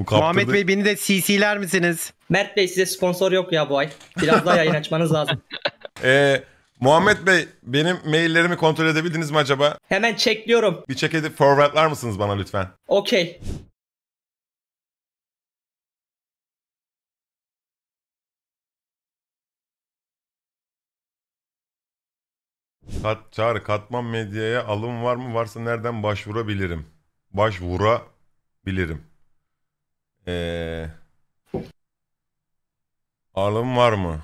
Bu Muhammed Bey beni de CC'ler misiniz? Mert Bey size sponsor yok ya bu ay. Biraz daha yayın açmanız lazım. Eee... Muhammed Bey benim maillerimi kontrol edebildiniz mi acaba? Hemen çekliyorum. Bir check edip forwardlar mısınız bana lütfen? Okey. Kat, çağrı katman medyaya alım var mı? Varsa nereden başvurabilirim? Başvurabilirim. Ee, alım var mı?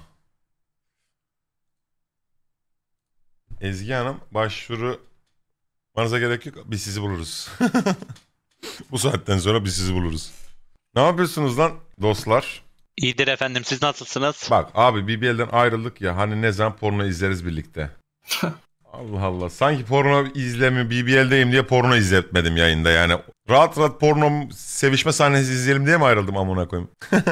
Ezgi Hanım başvuru manıza gerek yok. Biz sizi buluruz. Bu saatten sonra biz sizi buluruz. Ne yapıyorsunuz lan dostlar? İyidir efendim siz nasılsınız? Bak abi BBL'den ayrıldık ya hani ne zaman porno izleriz birlikte. Allah Allah. Sanki porno izlemi BBL'deyim diye porno izletmedim yayında yani. Rahat rahat porno sevişme sahnesi izleyelim diye mi ayrıldım amına koyayım?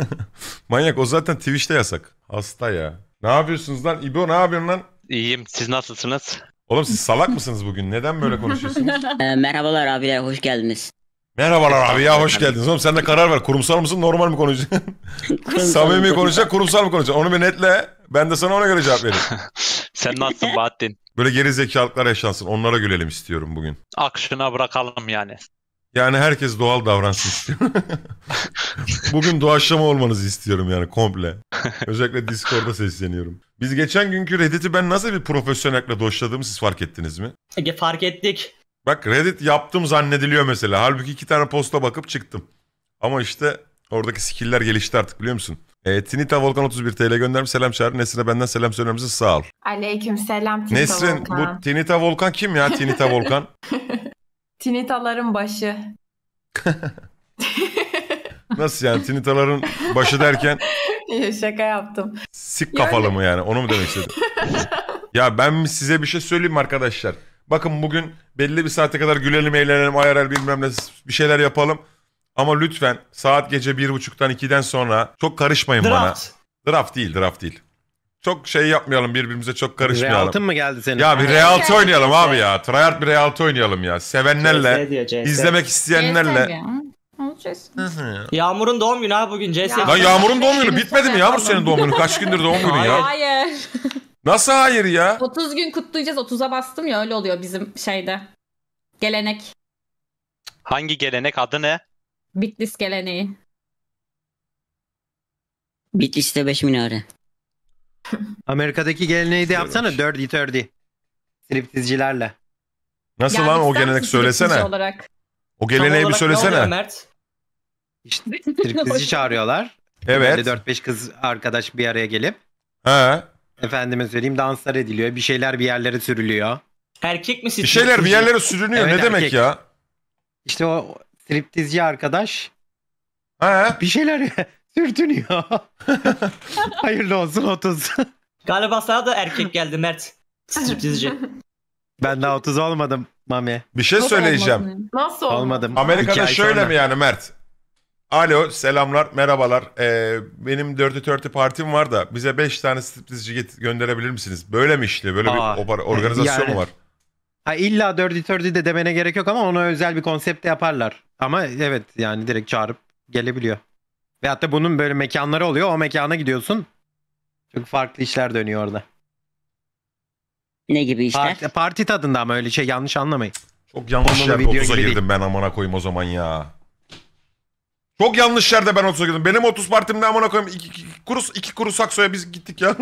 Manyak o zaten Twitch'te yasak. Hasta ya. Ne yapıyorsunuz lan? İbo ne yapıyorsun lan? İyiyim. Siz nasılsınız? Oğlum siz salak mısınız bugün? Neden böyle konuşuyorsunuz? Ee, merhabalar abiler hoş geldiniz. Merhabalar abi ya hoş geldiniz. Oğlum sen de karar ver. Kurumsal mısın normal mi konuşacaksın? Samimi konuşacak, kurumsal mı konuşacak? Onu bir netle ben de sana ona göre cevap vereyim. sen nasılsın Bahattin? Böyle geri zekalıklar yaşansın. Onlara gülelim istiyorum bugün. Akşına bırakalım yani. Yani herkes doğal davransın istiyorum. Bugün doğaçlama olmanızı istiyorum yani komple. Özellikle Discord'da sesleniyorum. Biz geçen günkü Reddit'i ben nasıl bir profesyonelle doşladığımı siz fark ettiniz mi? Fark ettik. Bak Reddit yaptım zannediliyor mesela. Halbuki iki tane posta bakıp çıktım. Ama işte oradaki skiller gelişti artık biliyor musun? E, Tinita Volkan 31 TL göndermiş. Selam çağırın. Nesrin'e benden selam söylememizi sağ ol. Aleyküm selam Tinita Nesrin, Volkan. bu Tinita Volkan kim ya Tinita Volkan? Tinitaların başı. Nasıl yani Tinitaların başı derken? şaka yaptım. Sik kafalı yani... mı yani onu mu demek istedin? ya ben size bir şey söyleyeyim arkadaşlar? Bakın bugün belli bir saate kadar gülelim, eğlenelim, ayarel bilmem ne bir şeyler yapalım. Ama lütfen saat gece bir 1.30'dan 2'den sonra çok karışmayın draft. bana. Draft değil, draft değil. Çok şey yapmayalım birbirimize çok karışmayalım. Realt'ın mı geldi senin? Ya bir Realt oynayalım geldi. abi ya. Tryhard bir Realt oynayalım ya. Sevenlerle, diyor, izlemek isteyenlerle. Yağmur'un doğum günü abi bugün CS. Lan Yağmur'un doğum günü bitmedi mi Yağmur senin doğum günü? Kaç gündür doğum günü ya? Hayır. Nasıl hayır ya? 30 gün kutlayacağız. 30'a bastım ya öyle oluyor bizim şeyde. Gelenek. Hangi gelenek adı ne? Bitlis geleneği. Bitlis'te 5 minare. Amerika'daki geleneği de yapsana. Dirty dirty. Striptizcilerle. Nasıl Ya lan o gelenek söylesene. Olarak. O geleneği bir olarak ne söylesene. Mert? İşte striptizci çağırıyorlar. Evet. Böyle 4-5 kız arkadaş bir araya gelip. He. Efendime söyleyeyim danslar ediliyor. Bir şeyler bir yerlere sürülüyor. Erkek mi Bir şeyler bir yerlere sürünüyor. Evet, ne demek erkek. ya? İşte o striptizci arkadaş He? bir şeyler sürtünüyor. Hayırlı olsun 30. Galiba sana da erkek geldi Mert. Striptizci. Ben daha 30 olmadım Mami. Bir şey söyleyeceğim. Nasıl olmaz? Olmadım. Amerika'da şöyle sonra. mi yani Mert? Alo selamlar merhabalar. Ee, benim dörtü törtü partim var da bize beş tane striptizci get- gönderebilir misiniz? Böyle mi işte Böyle Aa, bir organizasyon yani- mu var? Ha, illa dördü törtü de demene gerek yok ama ona özel bir konsept de yaparlar. Ama evet yani direkt çağırıp gelebiliyor. Ve hatta bunun böyle mekanları oluyor. O mekana gidiyorsun. Çok farklı işler dönüyor orada. Ne gibi işler? Parti, parti tadında ama öyle şey yanlış anlamayın. Çok yanlış Onun video 30'a gibi girdim ben amana koyayım o zaman ya. Çok yanlış yerde ben otuz girdim. Benim 30 partimde amına koyayım 2 kurus iki kuru saksoya biz gittik ya.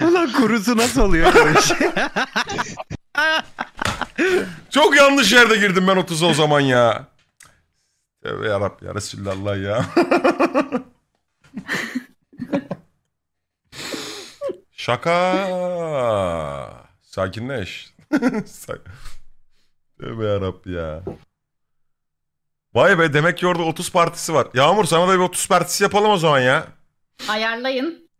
Ulan kurusu nasıl oluyor böyle şey? Çok yanlış yerde girdim ben 30'a o zaman ya. Tövbe yarab ya Resulallah ya. Şaka. Sakinleş. Tövbe yarab ya. Vay be demek ki orada 30 partisi var. Yağmur sana da bir 30 partisi yapalım o zaman ya. Ayarlayın.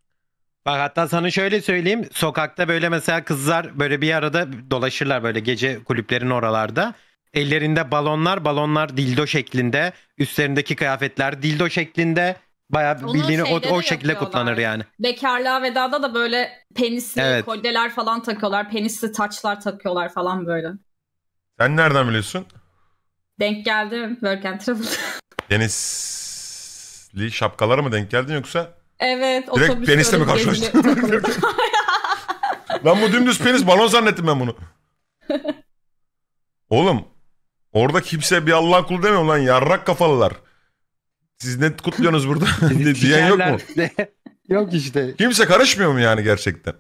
Bak hatta sana şöyle söyleyeyim. Sokakta böyle mesela kızlar böyle bir arada dolaşırlar böyle gece kulüplerin oralarda. Ellerinde balonlar, balonlar dildo şeklinde. Üstlerindeki kıyafetler dildo şeklinde. Bayağı bildiğini o, o şekilde kutlanır yani. Bekarlığa vedada da böyle penisli Evet. kolyeler falan takıyorlar. Penisli taçlar takıyorlar falan böyle. Sen nereden biliyorsun? Denk geldim, mi Work and Travel? Denizli şapkalara mı denk geldin yoksa? Evet. Direkt penisle mi karşılaştın? Ben bu dümdüz penis balon zannettim ben bunu. Oğlum orada kimse bir Allah kul demiyor lan yarrak kafalılar. Siz ne kutluyorsunuz burada diyen yok mu? yok işte. Kimse karışmıyor mu yani gerçekten?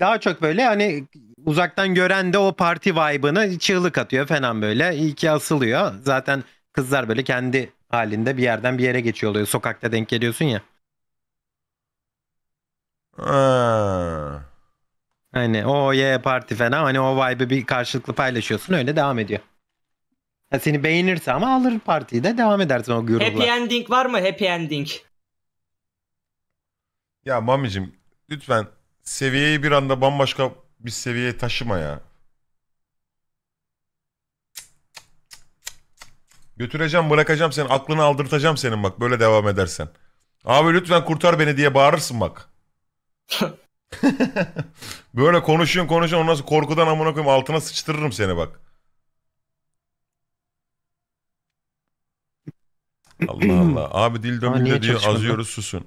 Daha çok böyle hani uzaktan gören de o parti vibe'ını çığlık atıyor falan böyle. İyi ki asılıyor. Zaten kızlar böyle kendi halinde bir yerden bir yere geçiyor oluyor. Sokakta denk geliyorsun ya. Hani o ye parti falan hani o vibe'ı bir karşılıklı paylaşıyorsun öyle devam ediyor. Ya seni beğenirse ama alır partiyi de devam edersin o grupla. Happy ending var mı? Happy ending. Ya Mami'cim lütfen seviyeyi bir anda bambaşka bir seviyeye taşıma ya. Götüreceğim bırakacağım seni aklını aldırtacağım senin bak böyle devam edersen. Abi lütfen kurtar beni diye bağırırsın bak. böyle konuşuyorsun konuşuyorsun ondan korkudan amına koyayım altına sıçtırırım seni bak. Allah Allah. Abi dil dömünde diyor azıyoruz susun.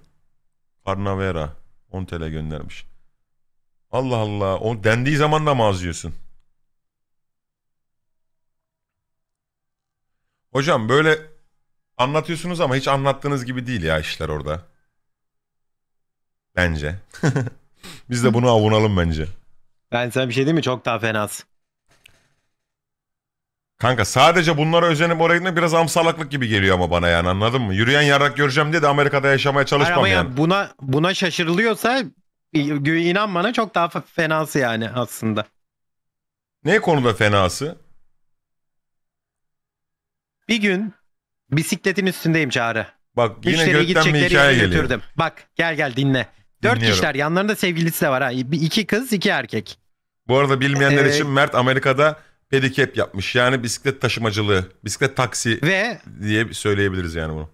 Parnavera 10 TL göndermiş. Allah Allah. O dendiği zaman da mı azıyorsun? Hocam böyle anlatıyorsunuz ama hiç anlattığınız gibi değil ya işler orada. Bence. Biz de bunu avunalım bence. Ben sana bir şey değil mi? Çok daha fenaz. Kanka sadece bunlara özenip oraya gitmek biraz amsalaklık gibi geliyor ama bana yani anladın mı? Yürüyen yarak göreceğim diye de Amerika'da yaşamaya çalışmam Hayır ama yani. yani. Buna buna şaşırılıyorsa İnan bana çok daha fenası yani aslında. Ne konuda fenası? Bir gün bisikletin üstündeyim Çağrı. Bak yine Müşteriye gökten bir hikaye geliyor. Bak gel gel dinle. Dört kişiler yanlarında sevgilisi de var. Ha. İki kız iki erkek. Bu arada bilmeyenler ee, için Mert Amerika'da pedikep yapmış. Yani bisiklet taşımacılığı, bisiklet taksi ve diye söyleyebiliriz yani bunu.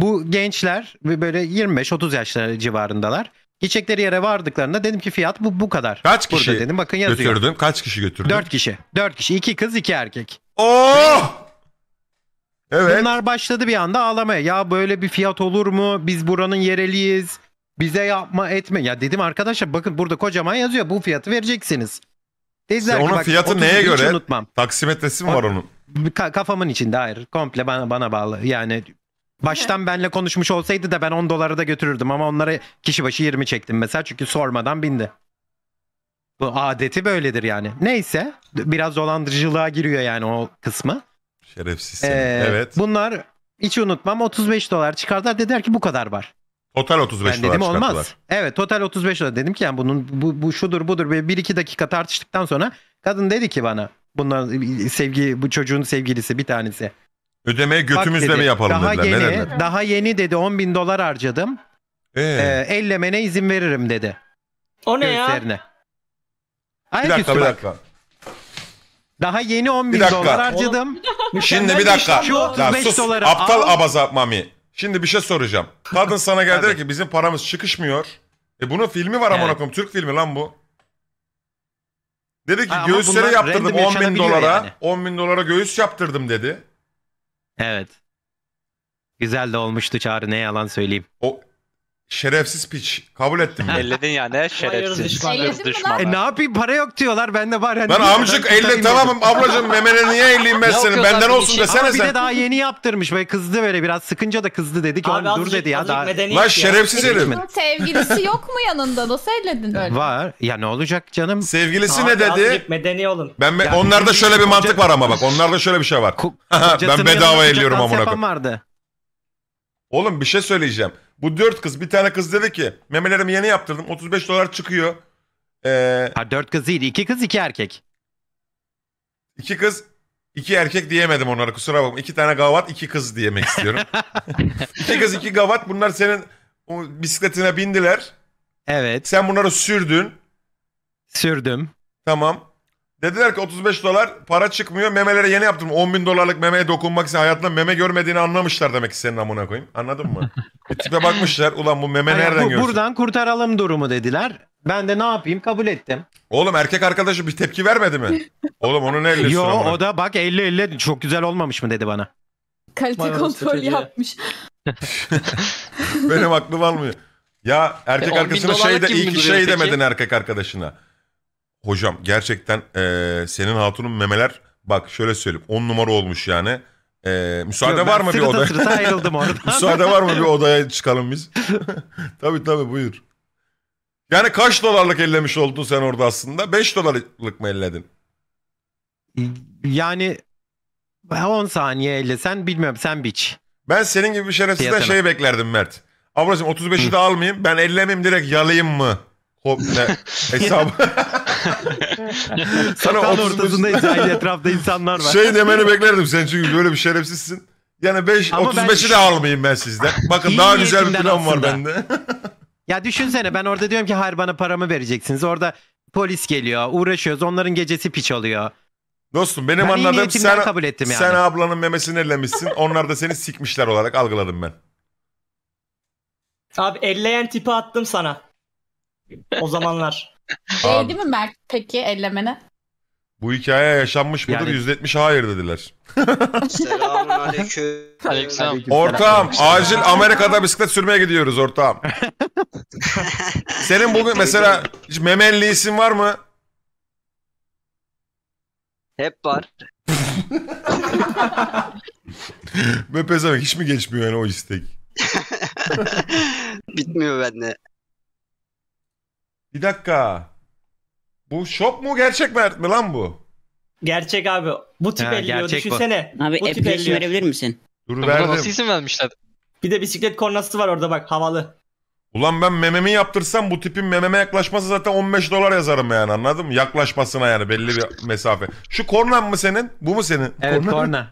Bu gençler böyle 25-30 yaşlar civarındalar. Gidecekleri yere vardıklarında dedim ki fiyat bu bu kadar. Kaç kişi Burada dedim bakın yazıyor. götürdüm? Kaç kişi götürdüm? Dört kişi. Dört kişi. İki kız iki erkek. Oh! Evet. Bunlar başladı bir anda ağlamaya. Ya böyle bir fiyat olur mu? Biz buranın yereliyiz. Bize yapma etme. Ya dedim arkadaşlar bakın burada kocaman yazıyor. Bu fiyatı vereceksiniz. Dediler e ki, onun bak, fiyatı neye göre? Unutmam. Taksimetresi mi var onun? Ka- kafamın içinde hayır. Komple bana, bana bağlı. Yani Baştan benle konuşmuş olsaydı da ben 10 dolara da götürürdüm ama onlara kişi başı 20 çektim mesela çünkü sormadan bindi. Bu adeti böyledir yani. Neyse biraz dolandırıcılığa giriyor yani o kısmı. Şerefsiz Ee, evet. Bunlar hiç unutmam 35 dolar çıkardılar dediler ki bu kadar var. Total 35 ben dolar dedim olmaz. Evet total 35 dolar dedim ki yani bunun bu, bu şudur budur böyle 1-2 dakika tartıştıktan sonra kadın dedi ki bana bunlar sevgi bu çocuğun sevgilisi bir tanesi. Ödemeyi götümüzle dedi, mi yapalım daha dediler. Yeni, Daha yeni dedi 10 bin dolar harcadım. Ee. Ee, ellemene izin veririm dedi. O ne Göğüslerine. ya? bir dakika bir dakika. Daha yeni 10 bin dolar harcadım. Şimdi bir dakika. Şey. Şu 35 ya, sus. Aptal al. abaza mami. Şimdi bir şey soracağım. Kadın sana geldi ki bizim paramız çıkışmıyor. E bunun filmi var evet. amına koyayım. Türk filmi lan bu. Dedi ki ha, göğüslere yaptırdım 10 bin dolara. Yani. 10 bin dolara göğüs yaptırdım dedi. Evet. Güzel de olmuştu Çağrı ne yalan söyleyeyim. O Şerefsiz piç. Kabul ettim ben. Elledin ya ne şerefsiz. düşman. E ne yapayım para yok diyorlar ben de var. Hani Ben amcık elle tamamım ablacığım memene niye eğileyim ben senin benden olsun işi? Şey- desene Ama bir de daha yeni yaptırmış böyle kızdı böyle biraz sıkınca da kızdı dedi ki "Oğlum dur dedi ya daha Lan şerefsiz herif. Sevgilisi yok mu yanında? Nasıl elledin öyle? var ya ne olacak canım Sevgilisi ne dedi? medeni olun. Ben onlarda şöyle bir mantık var ama bak. Onlarda şöyle bir şey var. Ben bedava yanında elliyorum kucak dans amına yapan koyayım. Oğlum bir şey söyleyeceğim. Bu dört kız bir tane kız dedi ki memelerimi yeni yaptırdım 35 dolar çıkıyor. Ee, Ha dört kız değil. iki kız iki erkek. iki kız iki erkek diyemedim onlara kusura bakma. İki tane gavat iki kız diyemek istiyorum. iki kız iki gavat bunlar senin o bisikletine bindiler. Evet. Sen bunları sürdün. Sürdüm. Tamam. Dediler ki 35 dolar para çıkmıyor memelere yeni yaptım. 10 bin dolarlık memeye dokunmak için hayatında meme görmediğini anlamışlar demek ki senin amına koyayım. Anladın mı? Bir tipe bakmışlar ulan bu meme nereden bu, görsün? Buradan kurtaralım durumu dediler. Ben de ne yapayım kabul ettim. Oğlum erkek arkadaşı bir tepki vermedi mi? Oğlum onun ne elliyorsun Yo amına? o da bak 50-50 çok güzel olmamış mı dedi bana. Kalite Bana kontrol yapmış. Benim aklım almıyor. Ya erkek E, arkadaşına şey de, iyi ki şey demedin erkek arkadaşına. Hocam gerçekten e, senin hatunun memeler bak şöyle söyleyeyim 10 numara olmuş yani. E, müsaade Yok, var mı bir odaya? ayrıldım oradan. müsaade var mı bir odaya çıkalım biz? tabii tabii buyur. Yani kaç dolarlık ellemiş oldun sen orada aslında? 5 dolarlık mı elledin? Yani 10 saniye ellesen bilmiyorum sen biç. Ben senin gibi bir şerefsizden şey beklerdim Mert. Ablacığım 35'i de almayayım ben ellemeyeyim direkt yalayayım mı? Hop hesabı. Sana Sokağın 35... ortasındayız etrafta insanlar var. Şey demeni beklerdim sen çünkü böyle bir şerefsizsin. Yani 5 35'i ben... de almayayım ben sizden. Bakın daha güzel bir plan var bende. ya düşünsene ben orada diyorum ki hayır bana paramı vereceksiniz. Orada polis geliyor, uğraşıyoruz. Onların gecesi piç oluyor. Dostum benim ben anladığım sen, kabul ettim yani. sen ablanın memesini ellemişsin. Onlar da seni sikmişler olarak algıladım ben. Abi elleyen tipi attım sana. O zamanlar. Şey, Değdi mi Mert peki ellemene? Bu hikaye yaşanmış mıdır? Yani- Yüzde hayır dediler. Selamun Ortağım acil Amerika'da bisiklet sürmeye gidiyoruz ortağım. Senin bugün mesela hiç memelli isim var mı? Hep var. Böyle pezevenk hiç mi geçmiyor yani o istek? Bitmiyor bende. Bir dakika. Bu shop mu gerçek mi lan bu? Gerçek abi. Bu tip eliyor elliyor gerçek bu. düşünsene. Abi Bu tip application verebilir misin? Dur Buna verdim. nasıl isim vermişler? Bir de bisiklet kornası var orada bak havalı. Ulan ben mememi yaptırsam bu tipin mememe yaklaşması zaten 15 dolar yazarım yani anladın mı? Yaklaşmasına yani belli bir mesafe. Şu kornan mı senin? Bu mu senin? Evet Korna.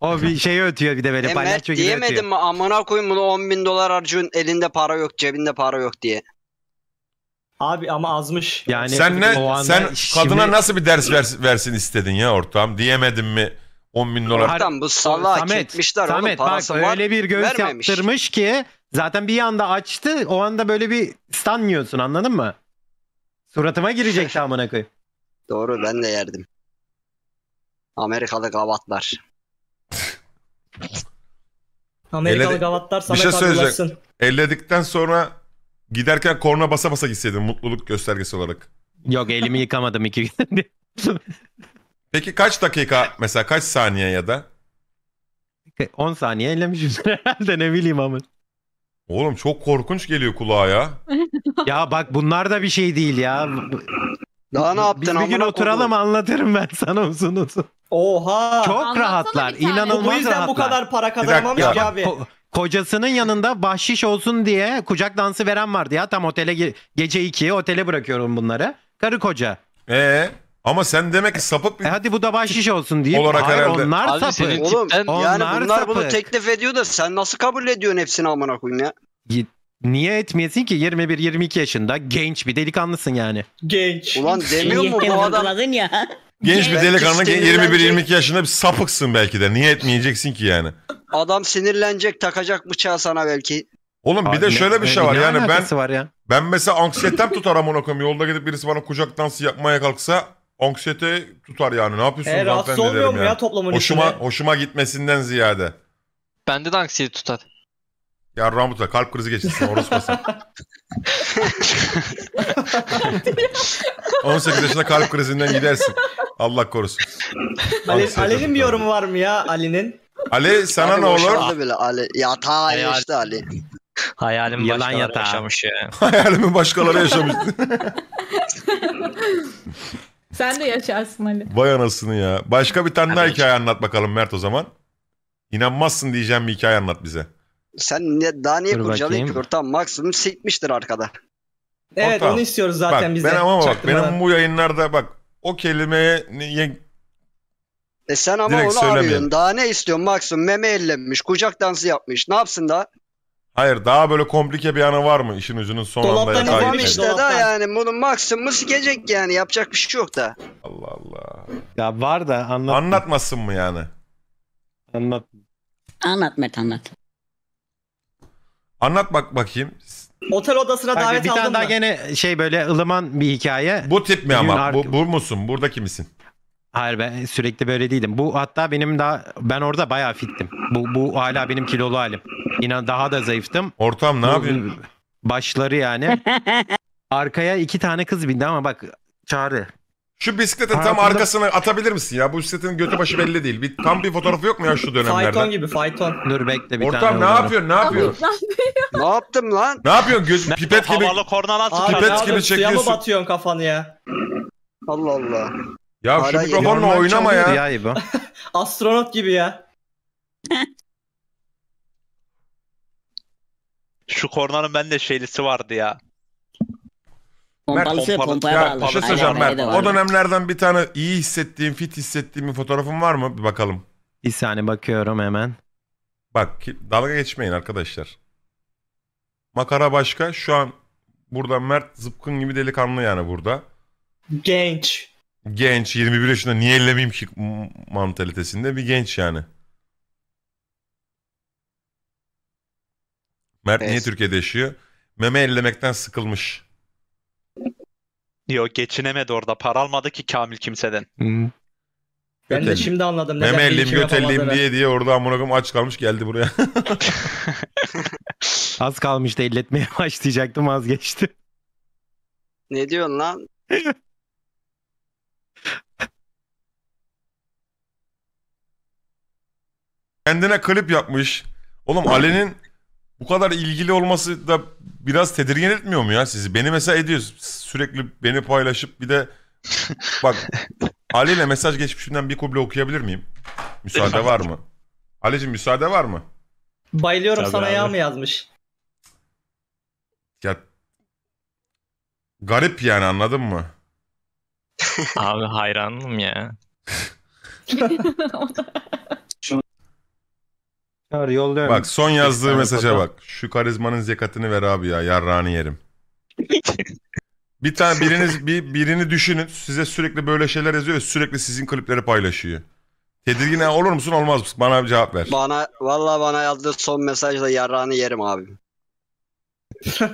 O bir şeyi ötüyor bir de böyle E, palyaço Mert gibi ötüyor. diyemedim mi amına koyun bunu 10 bin dolar harcıyorsun elinde para yok cebinde para yok diye. Abi ama azmış. Yani sen ne sen işimi... kadına nasıl bir ders vers, versin istedin ya ortam diyemedin mi? 10 bin dolar. Ortam bu salağa Samet, çekmişler oğlum parası bak, var. Öyle bir göğüs vermemiş. yaptırmış ki zaten bir anda açtı o anda böyle bir stanlıyorsun anladın mı? Suratıma girecek amına koy. Doğru ben de yerdim. Amerikalı gavatlar. Amerikalı Elledi... gavatlar Samet bir şey söyleyecek. Elledikten sonra Giderken korna basa basa gitseydin mutluluk göstergesi olarak. Yok elimi yıkamadım iki gün. Peki kaç dakika mesela kaç saniye ya da? 10 saniye ellemişim herhalde ne bileyim ama. Oğlum çok korkunç geliyor kulağa ya. ya bak bunlar da bir şey değil ya. Daha ne yaptın? Biz bir gün oturalım konu. anlatırım ben sana uzun uzun. Oha. Çok Anlatsana rahatlar. İnanılmaz rahatlar. Bu yüzden rahatlar. bu kadar para kazanamamış abi. Kocasının yanında bahşiş olsun diye kucak dansı veren vardı ya. Tam otele ge- gece 2'ye otele bırakıyorum bunları. Karı koca. Ee, ama sen demek ki sapık bir... E hadi bu da bahşiş olsun diye. Olarak Hayır, herhalde. onlar Abi sapık. senin Oğlum Onlar yani bunlar bunu teklif ediyor da sen nasıl kabul ediyorsun hepsini amına koyayım ya? Y- Niye etmiyorsun ki 21-22 yaşında genç bir delikanlısın yani. Genç. Ulan demiyor mu bu adam? ya. Genç bir delikanlı sinirlenecek. 21-22 yaşında bir sapıksın belki de. Niye etmeyeceksin ki yani? Adam sinirlenecek takacak bıçağı sana belki. Oğlum bir Abi de ne- şöyle bir şey ne- var. ne Yani ben var ya? ben mesela anksiyetem tutar amına koyayım. Yolda gidip birisi bana kucak dansı yapmaya kalksa anksiyete tutar yani. Ne yapıyorsun? E, rahatsız olmuyor mu ya yani. toplamın Hoşuma içine? hoşuma gitmesinden ziyade. Bende de anksiyete tutar. Ya Ramuta kalp krizi geçirsin orospu sen. 18 yaşında kalp krizinden gidersin. Allah korusun. Ali, Ali'nin bir yorumu var mı ya Ali'nin? Ali sana ne olur? Böyle Ali. Yatağa yaşadı Ali. Hayalim yalan yatağı. yaşamış ya. Hayalimi başkaları yaşamış. Sen de yaşarsın Ali. Vay anasını ya. Başka bir tane daha hikaye anlat bakalım Mert o zaman. İnanmazsın diyeceğim bir hikaye anlat bize. Sen ne, daha niye Dur kurcalayıp bakayım. ortam maksimum sikmiştir arkada. Evet Ortam. onu istiyoruz zaten bak, biz Ben ama bak benim bu yayınlarda bak o kelimeye E sen ama onu arıyorsun. Daha ne istiyorsun maksimum? Meme ellenmiş, kucak dansı yapmış. Ne yapsın da. Hayır daha böyle komplike bir anı var mı işin ucunun sonunda. anda Dolaptan yatağa işte Dolaptan. daha yani bunun maksimumu sikecek yani. Yapacak bir şey yok da. Allah Allah. Ya var da anlat. Anlatmasın mı yani? Anlat. Anlat Met anlat. Anlat bak bakayım. Otel odasına davet aldım. bir aldın tane daha mı? gene şey böyle ılıman bir hikaye. Bu tip mi ama? ar- Bu, bu musun? Buradaki misin? Hayır ben sürekli böyle değildim Bu hatta benim daha ben orada bayağı fittim. Bu, bu hala benim kilolu halim. İnan daha da zayıftım. Ortam ne Bu- yapıyorsun? Başları yani. Arkaya iki tane kız bindi ama bak Çağrı şu bisikletin tam arkasını atabilir misin ya? Bu bisikletin götü başı belli değil. Bir, tam bir fotoğrafı yok mu ya şu Fayton dönemlerden? gibi fayton. Dur bekle bir tane. Ortam ne yollarım. yapıyorsun? Ne yapıyorsun? Ne yaptım lan? Ne yapıyorsun? Göz, pipet gibi. Havalı kornalar Abi ne Pipet gibi yapıyorsun? Suya mı çekiyorsun. batıyorsun kafanı ya? Allah Allah. Ya şu Hala mikrofonla Normal oynama ya. ya bu. Astronot gibi ya. Şu kornanın bende şeylisi vardı ya. Pompalı Mert, şey pompaya ya, şey Mert. O dönemlerden bir tane iyi hissettiğim, fit hissettiğim bir fotoğrafım var mı? Bir bakalım. Bir saniye bakıyorum hemen. Bak dalga geçmeyin arkadaşlar. Makara başka. Şu an burada Mert zıpkın gibi delikanlı yani burada. Genç. Genç 21 yaşında niye ellemeyeyim ki mantalitesinde bir genç yani. Mert evet. niye Türkiye'de yaşıyor? Meme ellemekten sıkılmış. Yok geçinemedi orada. Para almadı ki Kamil kimseden. Hmm. Ben Götelim. de şimdi anladım. Neden Hem ellim göt ellim diye diye orada amına koyayım aç kalmış geldi buraya. Az kalmıştı elletmeye başlayacaktım vazgeçti. Ne diyorsun lan? Kendine klip yapmış. Oğlum Ali'nin bu kadar ilgili olması da biraz tedirgin etmiyor mu ya sizi? Beni mesela ediyoruz. Sürekli beni paylaşıp bir de bak Ali ile mesaj geçmişinden bir kuble okuyabilir miyim? Müsaade var mı? Ali'cim müsaade var mı? Bayılıyorum Tabii sana abi. ya mı yazmış? Ya garip yani anladın mı? abi hayranım ya. Çağır yolluyorum. Bak son yazdığı mesaja bak. Şu karizmanın zekatını ver abi ya yarrağını yerim. bir tane biriniz bir birini düşünün. Size sürekli böyle şeyler yazıyor sürekli sizin klipleri paylaşıyor. Tedirgin olur musun olmaz mısın? Bana bir cevap ver. Bana valla bana yazdığı son mesajda yarrağını yerim abi.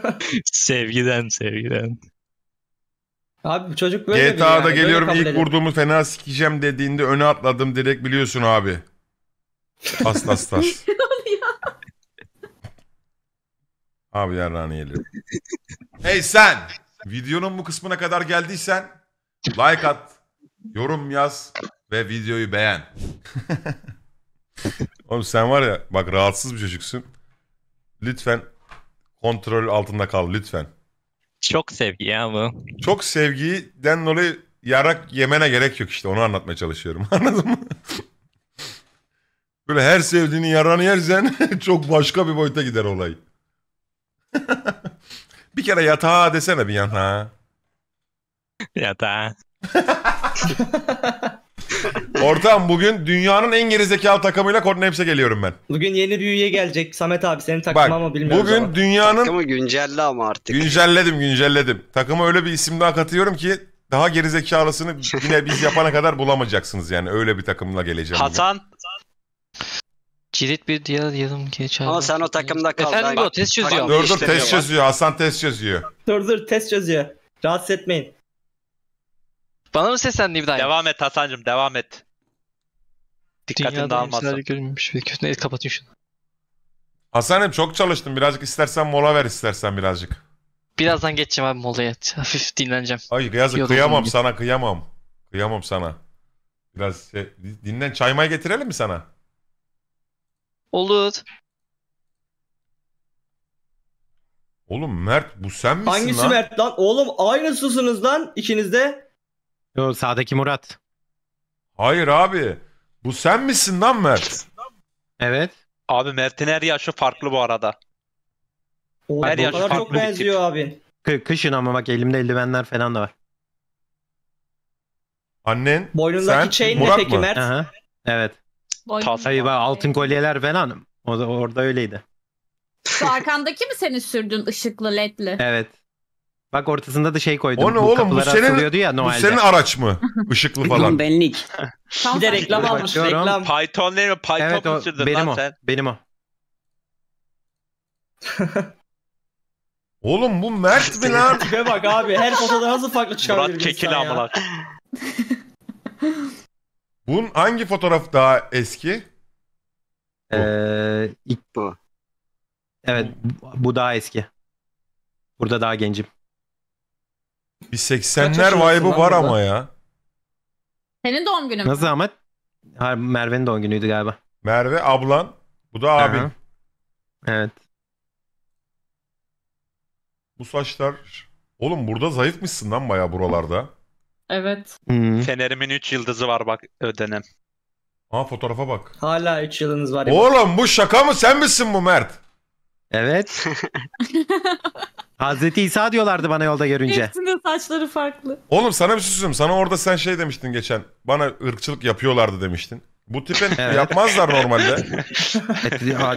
sevgiden sevgiden. Abi çocuk böyle GTA'da yani, geliyorum böyle ilk vurduğumu fena sikeceğim dediğinde öne atladım direkt biliyorsun abi. Asla asla. Abi yarrağını yiyelim. hey sen! Videonun bu kısmına kadar geldiysen like at, yorum yaz ve videoyu beğen. Oğlum sen var ya bak rahatsız bir çocuksun. Lütfen kontrol altında kal lütfen. Çok sevgi ya bu. Çok sevgiden dolayı yarak yemene gerek yok işte onu anlatmaya çalışıyorum anladın mı? Böyle her sevdiğini yaranı yersen çok başka bir boyuta gider olay. bir kere yatağa desene bir yana. Yatağa. Ortam bugün dünyanın en gerizekalı takımıyla Kornheps'e geliyorum ben. Bugün yeni bir üye gelecek. Samet abi senin takımı Bak, ama bilmiyorum. Bugün ama. dünyanın... Takımı güncelle ama artık. Güncelledim güncelledim. Takıma öyle bir isim daha katıyorum ki daha gerizekalısını yine biz yapana kadar bulamayacaksınız yani. Öyle bir takımla geleceğim. Hatan. Bugün. Cirit bir diğer yarım geçer. Ama sen o takımda kal. Efendim ben... o test çözüyor. Dur dur test çözüyor. Hasan test çözüyor. Dur dur test çözüyor. Rahatsız etmeyin. Bana mı seslendi İbrahim? Devam et Hasan'cığım devam et. Dikkatini dağılmasın. görünmüş bir kötü. Neyse kapatın şunu. Hasan'ım çok çalıştım. Birazcık istersen mola ver istersen birazcık. Birazdan geçeceğim abi molaya. Hafif dinleneceğim. Ay yazık kıyamam sana kıyamam. Kıyamam sana. Biraz şey, dinlen. Çay getirelim mi sana? Olur. Oğlum Mert bu sen misin Hangisi lan? Mert lan? Oğlum aynısısınız lan ikiniz de. Yo sağdaki Murat. Hayır abi. Bu sen misin lan Mert? Evet. Abi Mert'in her yaşı farklı bu arada. Oğlum, her yaşı kadar çok farklı tip. benziyor abi. Kı- kışın ama bak elimde eldivenler falan da var. Annen Boynundaki sen Murat peki mı? Mert? Aha. Evet. Boynum Tahtayı bak altın kolyeler falan. O da, orada öyleydi. Şu arkandaki mi seni sürdün ışıklı ledli? Evet. Bak ortasında da şey koydum. O ne bu oğlum bu senin, ya Noel'de. bu senin araç mı? Işıklı falan. benlik. bir de reklam almış reklam. Python değil mi? Python evet, o, sürdün benim lan o, sen? Benim o. Oğlum bu Mert mi lan? Tipe bak abi her fotoğrafı farklı çıkabilir. Murat Kekil amına. Bun hangi fotoğraf daha eski? Ee, ilk bu. Evet bu daha eski. Burada daha gencim. Bir 80'ler vibe'ı var ama ya. Senin doğum günün mü? Nasıl Ahmet? Ha, Merve'nin doğum günüydü galiba. Merve ablan. Bu da abin. Aha. Evet. Bu saçlar... Oğlum burada zayıfmışsın lan bayağı buralarda. Evet. Hmm. Fener'imin 3 yıldızı var bak ödenem. Aa fotoğrafa bak. Hala 3 yıldız var. Oğlum bu şaka mı sen misin bu Mert? Evet. Hazreti İsa diyorlardı bana yolda görünce. Hepsinin saçları farklı. Oğlum sana bir şey söyleyeyim. Sana orada sen şey demiştin geçen. Bana ırkçılık yapıyorlardı demiştin. Bu tipe evet. yapmazlar normalde.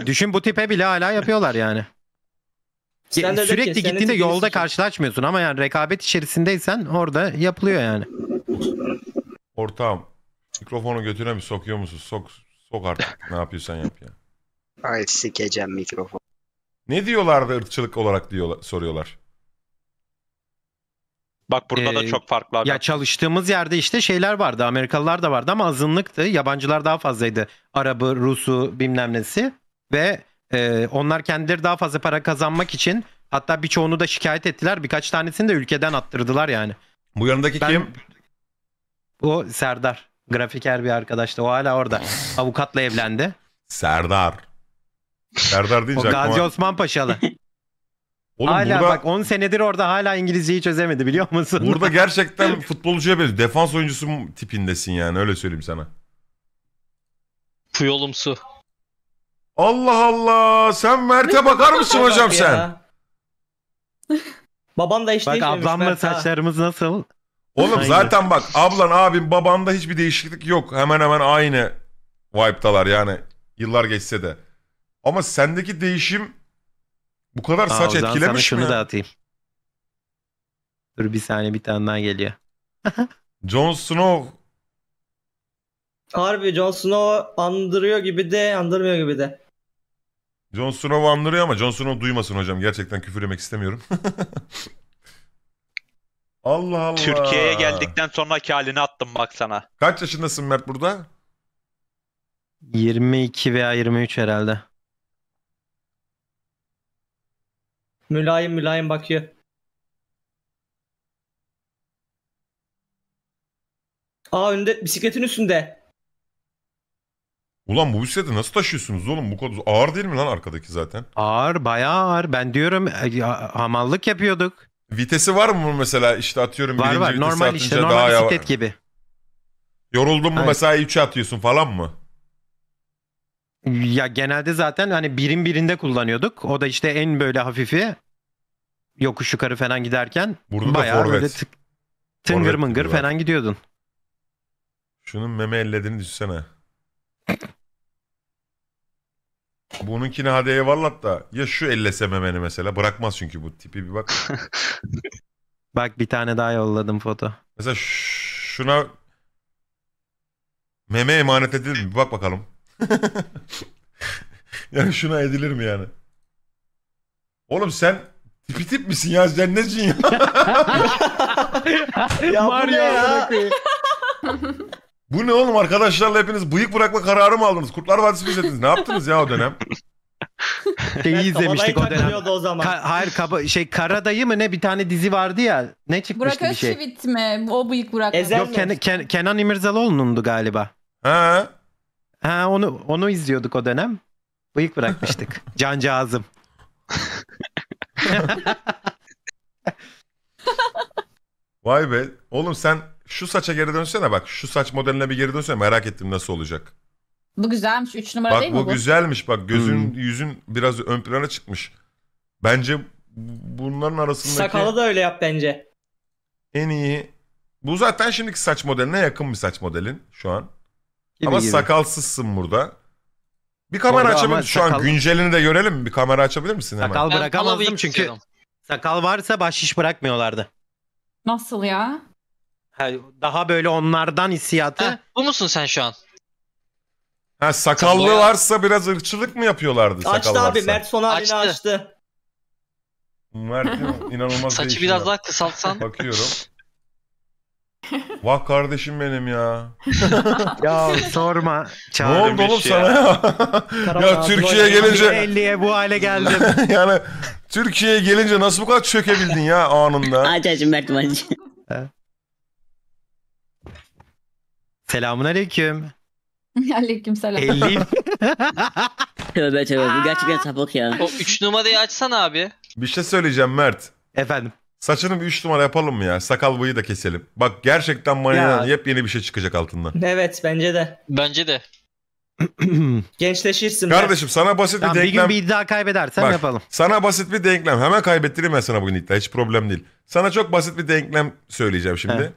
e, düşün bu tipe bile hala yapıyorlar yani. Sen de Sürekli de gittiğinde yolda karşılaşmıyorsun ama yani rekabet içerisindeysen orada yapılıyor yani. Ortağım mikrofonu götüne mi sokuyor musun? Sok, sok artık ne yapıyorsan yap ya. Ay sikeceğim mikrofon. Ne diyorlardı ırkçılık olarak diyorlar, soruyorlar. Bak burada ee, da çok farklı. Ya çalıştığımız yerde işte şeyler vardı. Amerikalılar da vardı ama azınlıktı. Yabancılar daha fazlaydı. Arabı, Rusu bilmem nesi. Ve ee, onlar kendileri daha fazla para kazanmak için hatta birçoğunu da şikayet ettiler. Birkaç tanesini de ülkeden attırdılar yani. Bu yanındaki ben, kim? O Serdar. Grafiker bir arkadaştı. O hala orada. Avukatla evlendi. Serdar. Serdar deyince o Gazi Osman Paşalı. Oğlum hala burada, bak 10 senedir orada hala İngilizceyi çözemedi biliyor musun? Burada gerçekten futbolcuya benziyor. Defans oyuncusu tipindesin yani öyle söyleyeyim sana. Puyolumsu. Allah Allah. Sen Mert'e bakar mısın hocam ya. sen? Baban da hiç Bak değişmemiş. ablamla Mert saçlarımız nasıl? Oğlum Aynen. zaten bak ablan abim, babanda hiçbir değişiklik yok. Hemen hemen aynı vibe'dalar yani yıllar geçse de. Ama sendeki değişim bu kadar Aa, saç zaman sana etkilemiş mi? şunu da atayım. Dur bir saniye bir tane daha geliyor. Jon Snow Harbi Jon Snow andırıyor gibi de andırmıyor gibi de. Jon Snow'u andırıyor ama Jon Snow duymasın hocam. Gerçekten küfür yemek istemiyorum. Allah Allah. Türkiye'ye geldikten sonraki halini attım bak sana. Kaç yaşındasın Mert burada? 22 veya 23 herhalde. Mülayim mülayim bakıyor. Aa önde bisikletin üstünde. Ulan bu bisikleti nasıl taşıyorsunuz oğlum bu kadar ağır değil mi lan arkadaki zaten? Ağır bayağı ağır ben diyorum e, hamallık yapıyorduk. Vitesi var mı mesela işte atıyorum var, birinci var. vitesi normal işte normal daha bisiklet yavaş. gibi. Yoruldun mu mesela 3'e atıyorsun falan mı? Ya genelde zaten hani birin birinde kullanıyorduk. O da işte en böyle hafifi yokuş yukarı falan giderken Burada bayağı da böyle tık, tıngır forvet mıngır falan gidiyordun. Şunun meme ellediğini düşünsene. Bununkini hadi eyvallah da ya şu ellese memeni mesela bırakmaz çünkü bu tipi bir bak. Bak bir tane daha yolladım foto. Mesela şuna meme emanet edilir mi? bak bakalım. yani şuna edilir mi yani? Oğlum sen tipi tip misin ya? Sen nesin ya? ya bu ne ya? Bu ne oğlum arkadaşlarla hepiniz bıyık bırakma kararı mı aldınız? Kurtlar Vadisi mi izlediniz? Ne yaptınız ya o dönem? Şeyi izlemiştik o dönem. o zaman. Ka- hayır kaba şey Karadayı mı ne bir tane dizi vardı ya. Ne çıkmıştı Burak bir şey? Burak mi? O bıyık Burak. Ezel- Yok Ken- Ken- Kenan İmirzalıoğlu'nundu galiba. Ha? Ha onu onu izliyorduk o dönem. Bıyık bırakmıştık. Cancağızım. Vay be. Oğlum sen şu saça geri dönsene bak. Şu saç modeline bir geri dönsene. Merak ettim nasıl olacak. Bu güzelmiş. 3 numara bak değil mi bu? bu güzelmiş. Bak gözün Hmm. yüzün biraz ön plana çıkmış. Bence bunların arasındaki Sakalı da öyle yap bence. en iyi... Bu zaten şimdiki saç modeline yakın bir saç modelin şu an. Gibi ama gibi. sakalsızsın burada. Bir kamera açabilir ama Şu an güncelini de görelim Bir kamera açabilir misin hemen? Sakal Ben bırakamazdım çünkü istiyorum. sakal varsa baş bahşiş bırakmıyorlardı. Nasıl ya? daha böyle onlardan hissiyatı. Ha, bu musun sen şu an? Ha sakallı varsa biraz ırkçılık mı yapıyorlardı sakal Açtı varsa? abi Mert son halini açtı. açtı. Mert inanılmaz Saçı değişiyor. biraz daha kısaltsan. Bakıyorum. Vah kardeşim benim ya. Ya sorma. Ne oldu oğlum sana ya? ya Türkiye'ye gelince 50'ye bu hale geldim. yani Türkiye'ye gelince nasıl bu kadar çökebildin ya anında? Aç açın Mert maçı. Selamun aleyküm. Aleyküm selam. Elif. tövbe tövbe bu gerçekten sapık ya. O 3 numarayı açsan abi. Bir şey söyleyeceğim Mert. Efendim. Saçını bir 3 numara yapalım mı ya? Sakal boyu da keselim. Bak gerçekten manyadan Ya. yepyeni bir şey çıkacak altından. Evet bence de. Bence de. Gençleşirsin. be. Kardeşim sana basit Tamam, bir bir gün bir iddia kaybedersem Bak. yapalım. Sana basit bir denklem. Hemen kaybettireyim ben sana bugün iddia. Hiç problem değil. Sana çok basit bir denklem söyleyeceğim şimdi. Evet.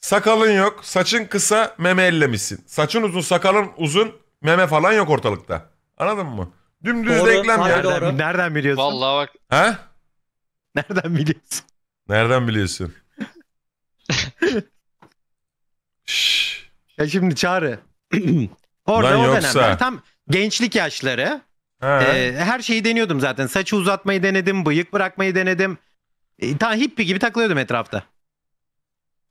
Sakalın yok, saçın kısa, meme ellemişsin. Saçın uzun, sakalın uzun, meme falan yok ortalıkta. Anladın mı? Dümdüz Doğru, denklem harbi yani. doğru. Nereden, biliyorsun? Vallahi bak He? Nereden biliyorsun? Nereden biliyorsun? Şşş. Ya şimdi çağrı. Orada Lan o yoksa. dönemler tam gençlik yaşları. Ee, her şeyi deniyordum zaten. Saçı uzatmayı denedim, bıyık bırakmayı denedim. Ee, ta hippie gibi takılıyordum etrafta.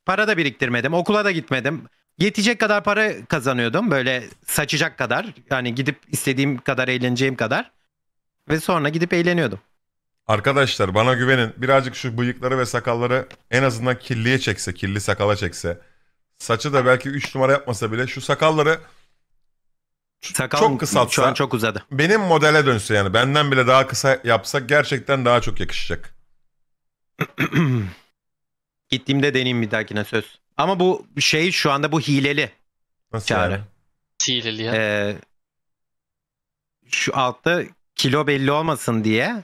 Para da biriktirmedim. Okula da gitmedim. Yetecek kadar para kazanıyordum. Böyle saçacak kadar. Yani gidip istediğim kadar eğleneceğim kadar. Ve sonra gidip eğleniyordum. Arkadaşlar bana güvenin. Birazcık şu bıyıkları ve sakalları en azından kirliye çekse, kirli sakala çekse. Saçı da belki 3 numara yapmasa bile şu sakalları Sakal çok kısaltsa. Şu an çok uzadı. Benim modele dönse yani benden bile daha kısa yapsak gerçekten daha çok yakışacak. Gittiğimde deneyeyim bir dahakine söz. Ama bu şey şu anda bu hileli. Nasıl çare. yani? Hileli ya. Ee, şu altta kilo belli olmasın diye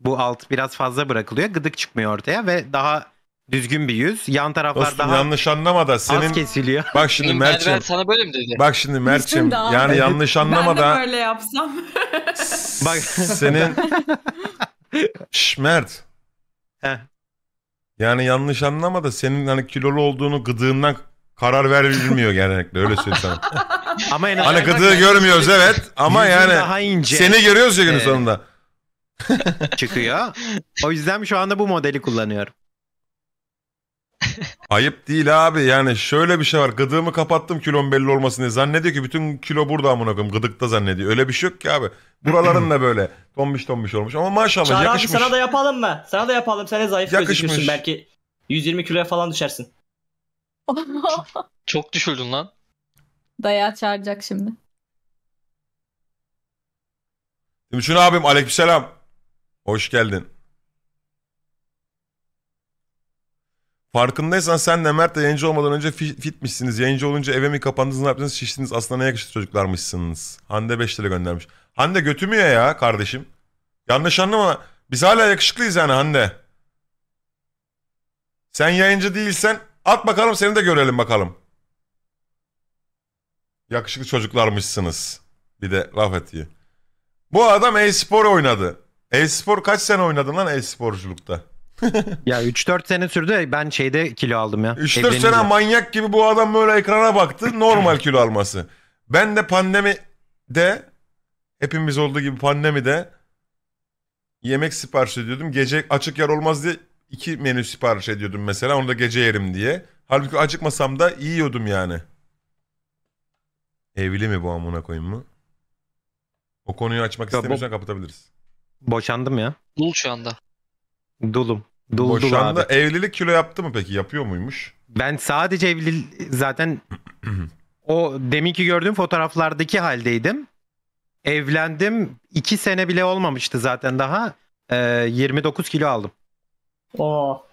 bu alt biraz fazla bırakılıyor. Gıdık çıkmıyor ortaya ve daha düzgün bir yüz. Yan taraflar Dostum, daha yanlış anlamada senin az kesiliyor. Bak şimdi Benim sana böyle mi dedi? Bak şimdi Mert'ciğim yani yanlış anlamada. Ben de böyle yapsam. bak senin Şş, Mert. Heh. Yani yanlış anlama da senin hani kilolu olduğunu gıdığından karar verilmiyor genellikle öyle söyleyeyim sana. Ama en Hani gıdığı görmüyoruz evet ama Yüzün daha yani ince. seni görüyoruz ya günün Ee, sonunda. çıkıyor. O yüzden şu anda bu modeli kullanıyorum. Ayıp değil abi yani şöyle bir şey var gıdığımı kapattım kilom belli olmasın diye zannediyor ki bütün kilo burada amına koyayım gıdıkta zannediyor öyle bir şey yok ki abi buraların da böyle tombiş tombiş olmuş ama maşallah Çağrı abi sana da yapalım mı? Sana da yapalım. Sen de zayıf Yakışmış. gözüküyorsun belki. 120 kiloya falan düşersin. Çok düşüldün lan. Dayağı çağıracak şimdi. Şimdi şunu aleyküm selam hoş geldin Farkındaysan sen de Mert de yayıncı olmadan önce fitmişsiniz. Yayıncı olunca eve mi kapandınız ne yaptınız şiştiniz. Aslında ne yakışıklı çocuklarmışsınız. Hande 5 lira göndermiş. Hande götümüyor ya kardeşim. Yanlış anlama. Biz hala yakışıklıyız yani Hande. Sen yayıncı değilsen at bakalım seni de görelim bakalım. Yakışıklı çocuklarmışsınız. Bir de laf etiyor. Bu adam e-spor oynadı. E-spor kaç sene oynadın lan e-sporculukta? ya 3-4 sene sürdü ben şeyde kilo aldım ya. 3-4 sene manyak gibi bu adam böyle ekrana baktı normal kilo alması. Ben de pandemi de hepimiz olduğu gibi pandemi de yemek sipariş ediyordum. Gece açık yer olmaz diye iki menü sipariş ediyordum mesela onu da gece yerim diye. Halbuki acıkmasam da yiyordum yani. Evli mi bu amına koyayım mı? O konuyu açmak istemiyorsan kapatabiliriz. Boşandım ya. Dul şu anda. Dulum. Dul, Boşandı. Dul abi. Evlilik kilo yaptı mı peki? Yapıyor muymuş? Ben sadece evli zaten o deminki gördüğüm fotoğraflardaki haldeydim. Evlendim. iki sene bile olmamıştı zaten daha. Ee, 29 kilo aldım. Oo.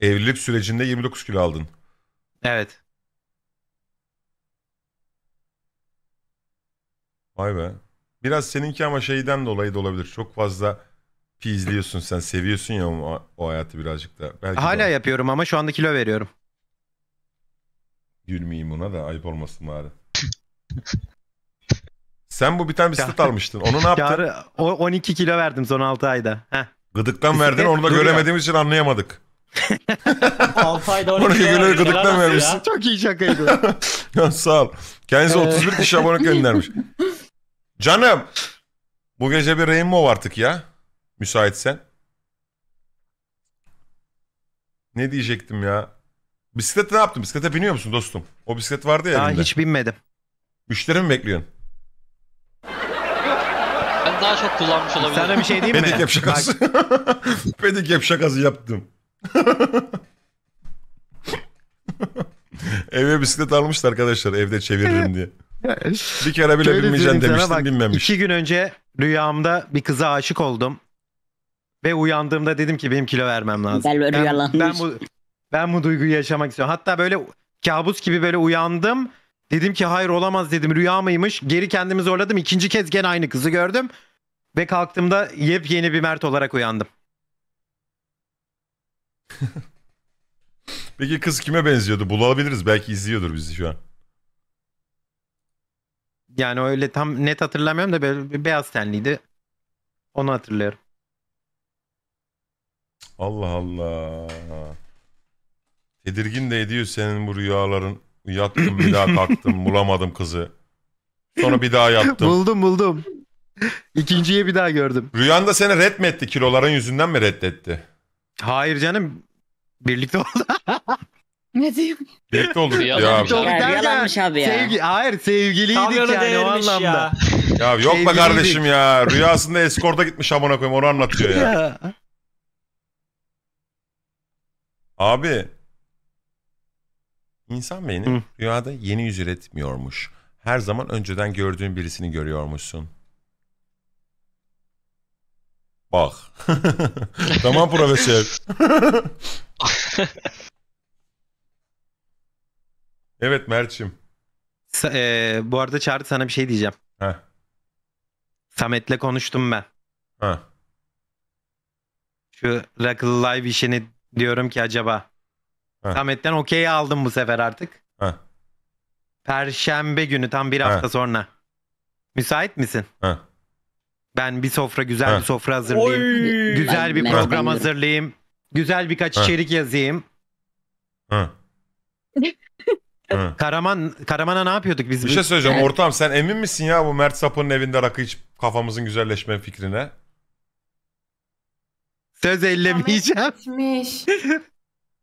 Evlilik sürecinde 29 kilo aldın. Evet. Vay be. Biraz seninki ama şeyden dolayı da olabilir. Çok fazla ki izliyorsun sen seviyorsun ya o, o hayatı birazcık da. Belki Hala de... yapıyorum ama şu anda kilo veriyorum. Gülmeyeyim ona da ayıp olmasın bari. sen bu bir tane bisiklet almıştın. Onu ne yaptın? Yarı, o, 12 kilo verdim son 6 ayda. Heh. Gıdıktan verdin onu da duruyor. göremediğimiz için anlayamadık. 6 ayda 12 kilo gıdıktan vermişsin. Ya. Çok iyi şakaydı. ya, sağ ol. Kendisi 31 kişi abone göndermiş. Canım bu gece bir Rainbow artık ya. Müsaitsen. Ne diyecektim ya? Bisiklete ne yaptın? Bisiklete biniyor musun dostum? O bisiklet vardı ya Daha elinde. hiç binmedim. Müşteri mi bekliyorsun? Ben daha çok kullanmış olabilirim. Sana bir şey diyeyim mi? Pedicap şakası. Pedicap şakası yaptım. Eve bisiklet almıştı arkadaşlar evde çeviririm diye. Bir kere bile Şöyle binmeyeceğim söyleyeyim demiştim bak, binmemiş. İki gün önce rüyamda bir kıza aşık oldum. Ve uyandığımda dedim ki benim kilo vermem lazım. Ben, ben, ben, bu, ben bu duyguyu yaşamak istiyorum. Hatta böyle kabus gibi böyle uyandım. Dedim ki hayır olamaz dedim rüya mıymış. Geri kendimi zorladım. İkinci kez gene aynı kızı gördüm. Ve kalktığımda yepyeni bir Mert olarak uyandım. Peki kız kime benziyordu? Bulabiliriz. Belki izliyordur bizi şu an. Yani öyle tam net hatırlamıyorum da böyle beyaz tenliydi. Onu hatırlıyorum. Allah Allah. Tedirgin de ediyor senin bu rüyaların. Yattım bir daha kalktım bulamadım kızı. Sonra bir daha yattım. buldum buldum. İkinciyi bir daha gördüm. Rüyanda seni red mi etti? Kiloların yüzünden mi reddetti? Hayır canım. Birlikte oldu. Ne diyeyim? Birlikte oldu. ya. Yalanmış abi. Ya, abi ya. Sevgi, hayır sevgiliydik Kamyonu yani o anlamda. Ya, ya yok be kardeşim ya. Rüyasında eskorda gitmiş amına koyayım onu anlatıyor ya. Abi insan beyni Hı. rüyada yeni yüz üretmiyormuş. Her zaman önceden gördüğün birisini görüyormuşsun. Bak. tamam profesör. evet Mert'çim. e, bu arada Çağrı sana bir şey diyeceğim. Heh. Samet'le konuştum ben. Heh. Şu Rock'lı Live işini Diyorum ki acaba. Heh. Samet'ten okey aldım bu sefer artık. Heh. Perşembe günü tam bir hafta Heh. sonra. Müsait misin? Heh. Ben bir sofra güzel Heh. bir sofra hazırlayayım. Oy! Güzel Ben bir program ediyorum. hazırlayayım. Güzel birkaç Heh. içerik yazayım. Karaman Karaman'a ne yapıyorduk biz? Bir şey söyleyeceğim ortam sen emin misin ya bu Mert Sapı'nın evinde rakı içip kafamızın güzelleşme fikrine? Söz ellemeyeceğim. Gitmiş.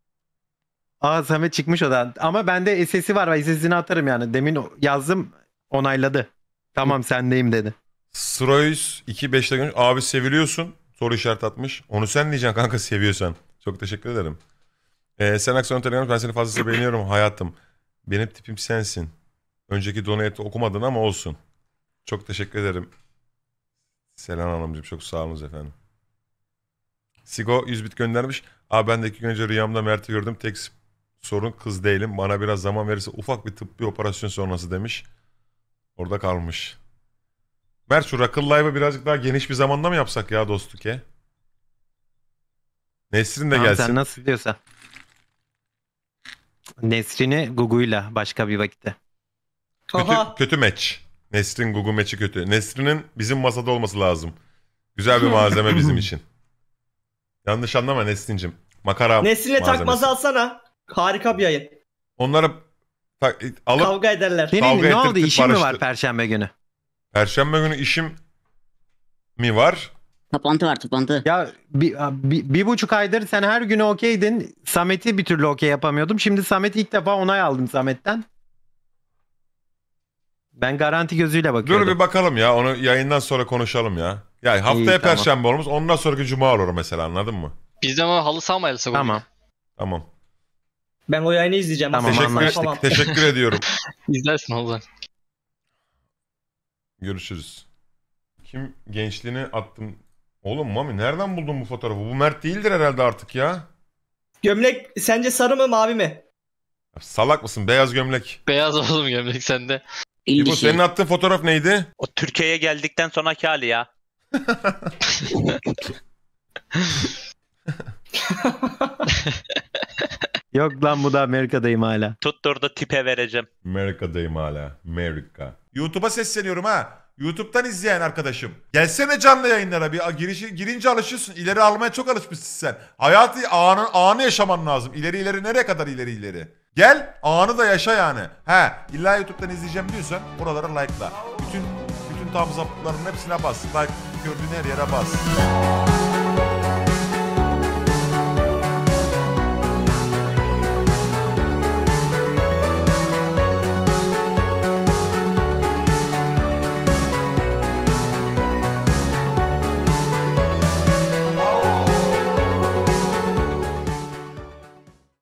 Aa Samet çıkmış odan. Ama bende sesi var. Ben SS'ini atarım yani. Demin yazdım onayladı. Tamam sendeyim dedi. Sroyuz 25'te görmüş. Abi seviliyorsun. Soru işareti atmış. Onu sen diyeceksin kanka seviyorsan. Çok teşekkür ederim. Ee, sen aksiyon telegram ben seni fazlasıyla beğeniyorum hayatım. Benim tipim sensin. Önceki donate'i okumadın ama olsun. Çok teşekkür ederim. Selam Hanımcığım çok sağ olun efendim. Sigo 100 bit göndermiş. Abi ben de iki gün önce rüyamda Mert'i gördüm. Tek sorun kız değilim. Bana biraz zaman verirse ufak bir tıbbi operasyon sonrası demiş. Orada kalmış. Mert şu Rock'ın Live'ı birazcık daha geniş bir zamanda mı yapsak ya dostuke? Nesrin de tamam, gelsin. Sen nasıl diyorsa. Nesrin'i Gugu'yla başka bir vakitte. Kötü, Aha. kötü meç. Nesrin Gugu meçi kötü. Nesrin'in bizim masada olması lazım. Güzel bir malzeme bizim için. Yanlış anlama Neslin'cim. Makara Nesline malzemesi. takmazı alsana. Harika bir yayın. Onlara tak, e, alıp kavga ederler. Senin kavga ne oldu ettirtip işin mi var perşembe günü? Perşembe günü işim mi var? Toplantı var toplantı. Ya bir, bir, bir buçuk aydır sen her gün okeydin. Samet'i bir türlü okey yapamıyordum. Şimdi Samet ilk defa onay aldım Samet'ten. Ben garanti gözüyle bakıyorum. Dur bir bakalım ya. Onu yayından sonra konuşalım ya. Yani haftaya İyi, tamam. olmuş. Ondan sonraki cuma olur mesela anladın mı? Biz de ama halı saha mı Tamam. Tamam. Ben o yayını izleyeceğim. Tamam, Teşekkür- anlaştık. Teşekkür ediyorum. İzlersin o zaman. Görüşürüz. Kim gençliğini attım. Oğlum Mami nereden buldun bu fotoğrafı? Bu Mert değildir herhalde artık ya. Gömlek sence sarı mı mavi mi? Salak mısın? Beyaz gömlek. Beyaz oğlum gömlek sende. İyi İbo senin attığın fotoğraf neydi? O Türkiye'ye geldikten sonraki hali ya. Yok lan bu da Amerika'dayım hala. Tuttur da tipe vereceğim. Amerika'dayım hala. Amerika. YouTube'a sesleniyorum ha. YouTube'dan izleyen arkadaşım. Gelsene canlı yayınlara bir girişi, girince alışıyorsun. İleri almaya çok alışmışsın sen. Hayatı anı, anı yaşaman lazım. İleri ileri nereye kadar ileri ileri. Gel anı da yaşa yani. He illa YouTube'dan izleyeceğim diyorsan oralara like'la. Bütün tüm tam zaptlarının hepsine bas. Like gördüğün her yere bas.